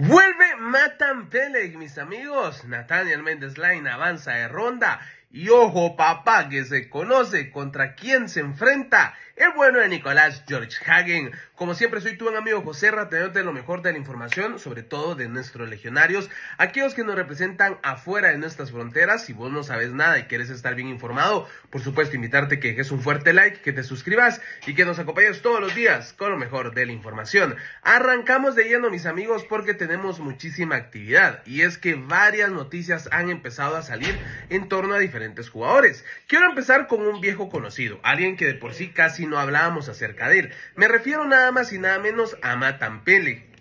Vuelve Matan Peleg, mis amigos. Nathaniel Mendes Line avanza de ronda y ojo papá que se conoce contra quién se enfrenta el bueno de Nicolás George Hagen. Como siempre soy tu buen amigo José Rateote, lo mejor de la información, sobre todo de nuestros legionarios, aquellos que nos representan afuera de nuestras fronteras. Si vos no sabes nada y quieres estar bien informado, por supuesto invitarte que dejes un fuerte like, que te suscribas y que nos acompañes todos los días con lo mejor de la información. Arrancamos de lleno mis amigos porque tenemos muchísima actividad y es que varias noticias han empezado a salir en torno a diferentes jugadores. Quiero empezar con un viejo conocido, alguien que de por sí casi no hablábamos acerca de él. Me refiero nada más y nada menos a Matan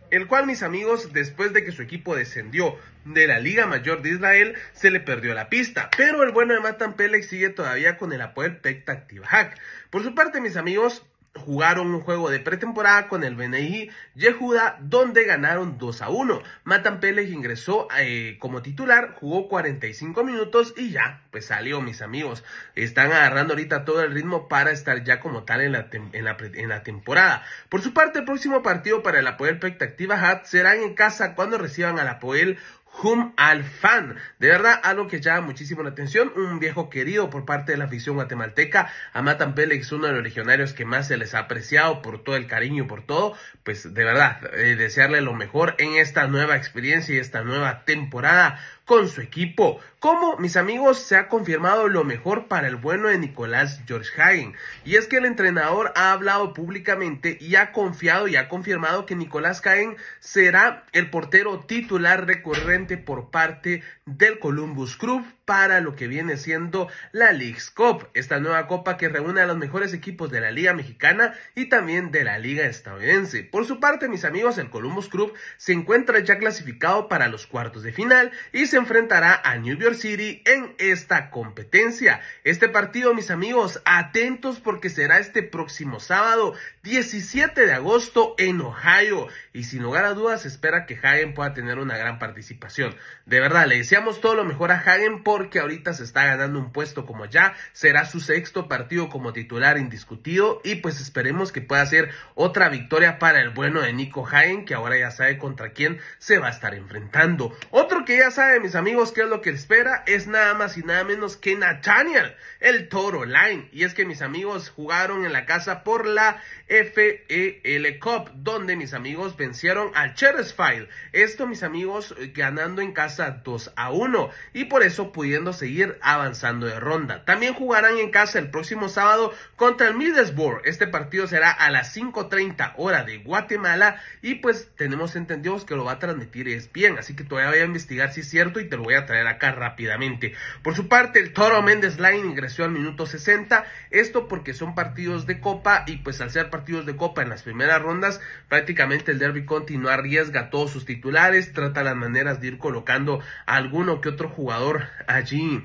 el cual mis amigos, después de que su equipo descendió de la Liga Mayor de Israel, se le perdió la pista, pero el bueno de Matan Pele sigue todavía con el apoyo de Hack. Por su parte, mis amigos, jugaron un juego de pretemporada con el BNI Yehuda, donde ganaron 2 a 1. Matan Pérez ingresó eh, como titular, jugó 45 minutos y ya, pues salió, mis amigos. Están agarrando ahorita todo el ritmo para estar ya como tal en la, temporada. Por su parte, el próximo partido para el Apoel Activa Hat serán en casa cuando reciban al Apoel Hum fan! De verdad, algo que llama muchísimo la atención. Un viejo querido por parte de la afición guatemalteca. A Matan uno de los legionarios que más se les ha apreciado por todo el cariño y por todo. Pues de verdad, eh, desearle lo mejor en esta nueva experiencia y esta nueva temporada con su equipo. Como, mis amigos, se ha confirmado lo mejor para el bueno de Nicolás George Hagen. Y es que el entrenador ha hablado públicamente y ha confiado y ha confirmado que Nicolás Hagen será el portero titular recurrente por parte del Columbus Club para lo que viene siendo la League's Cup, esta nueva copa que reúne a los mejores equipos de la Liga Mexicana y también de la Liga Estadounidense. Por su parte, mis amigos, el Columbus Club se encuentra ya clasificado para los cuartos de final y se enfrentará a New York City en esta competencia. Este partido, mis amigos, atentos porque será este próximo sábado 17 de agosto en Ohio. Y sin lugar a dudas, espera que Hagen pueda tener una gran participación. De verdad, le deseamos todo lo mejor a Hagen porque ahorita se está ganando un puesto como ya. Será su sexto partido como titular indiscutido y pues esperemos que pueda ser otra victoria para el bueno de Nico Hagen que ahora ya sabe contra quién se va a estar enfrentando. Otro que ya sabe, mis amigos, ¿qué es lo que espera? Es nada más y nada menos que Nathaniel, el toro line. Y es que mis amigos jugaron en la casa por la FEL Cup, donde mis amigos vencieron al File. Esto, mis amigos, eh, ganando en casa 2 a 1 y por eso pudiendo seguir avanzando de ronda. También jugarán en casa el próximo sábado contra el Middlesbrough. Este partido será a las 5:30 hora de Guatemala y pues tenemos entendidos que lo va a transmitir es bien, así que todavía voy a investigar si es cierto y te lo voy a traer acá rápidamente. Por su parte, el Toro Méndez Line ingresó al minuto 60, esto porque son partidos de copa y pues al ser partidos de copa en las primeras rondas, prácticamente el Derby Conti no arriesga a todos sus titulares, trata las maneras de ir colocando a alguno que otro jugador allí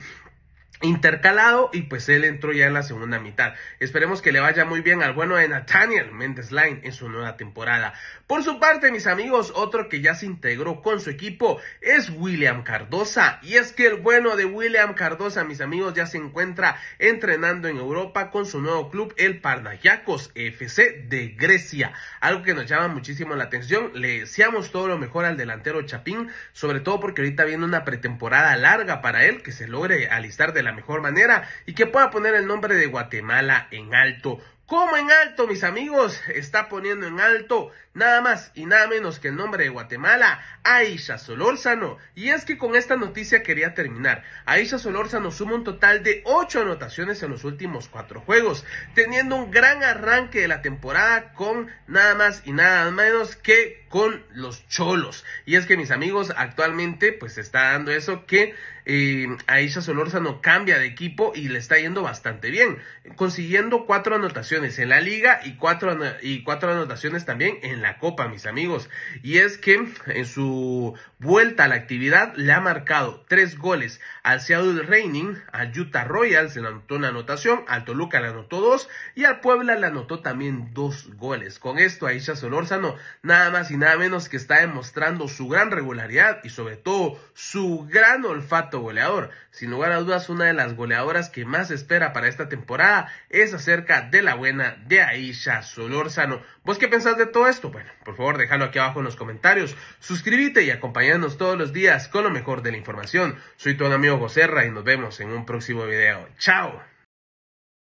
intercalado y pues él entró ya en la segunda mitad. Esperemos que le vaya muy bien al bueno de Nathaniel Mendes Line en su nueva temporada. Por su parte, mis amigos, otro que ya se integró con su equipo es William Cardosa. Y es que el bueno de William Cardosa, mis amigos, ya se encuentra entrenando en Europa con su nuevo club, el Parnayakos FC de Grecia. Algo que nos llama muchísimo la atención. Le deseamos todo lo mejor al delantero Chapín, sobre todo porque ahorita viene una pretemporada larga para él que se logre alistar de la mejor manera y que pueda poner el nombre de Guatemala en alto. como en alto, mis amigos? Está poniendo en alto nada más y nada menos que el nombre de Guatemala, Aisha Solórzano. Y es que con esta noticia quería terminar. Aisha Solórzano suma un total de ocho anotaciones en los últimos cuatro juegos, teniendo un gran arranque de la temporada con nada más y nada menos que con los cholos. Y es que mis amigos, actualmente pues está dando eso que eh, Aisha Solórzano cambia de equipo y le está yendo bastante bien, consiguiendo cuatro anotaciones en la liga y cuatro, y cuatro anotaciones también en la copa, mis amigos. Y es que en su vuelta a la actividad le ha marcado tres goles al Seattle Reining, A Utah Royals le anotó una anotación, al Toluca le anotó dos y al Puebla le anotó también dos goles. Con esto Aisha Solórzano nada más y nada nada menos que está demostrando su gran regularidad y sobre todo su gran olfato goleador. Sin lugar a dudas, una de las goleadoras que más espera para esta temporada es acerca de la buena de Aisha Solórzano. ¿Vos qué pensás de todo esto? Bueno, por favor, déjalo aquí abajo en los comentarios. Suscríbete y acompáñanos todos los días con lo mejor de la información. Soy tu amigo gozerra y nos vemos en un próximo video. ¡Chao!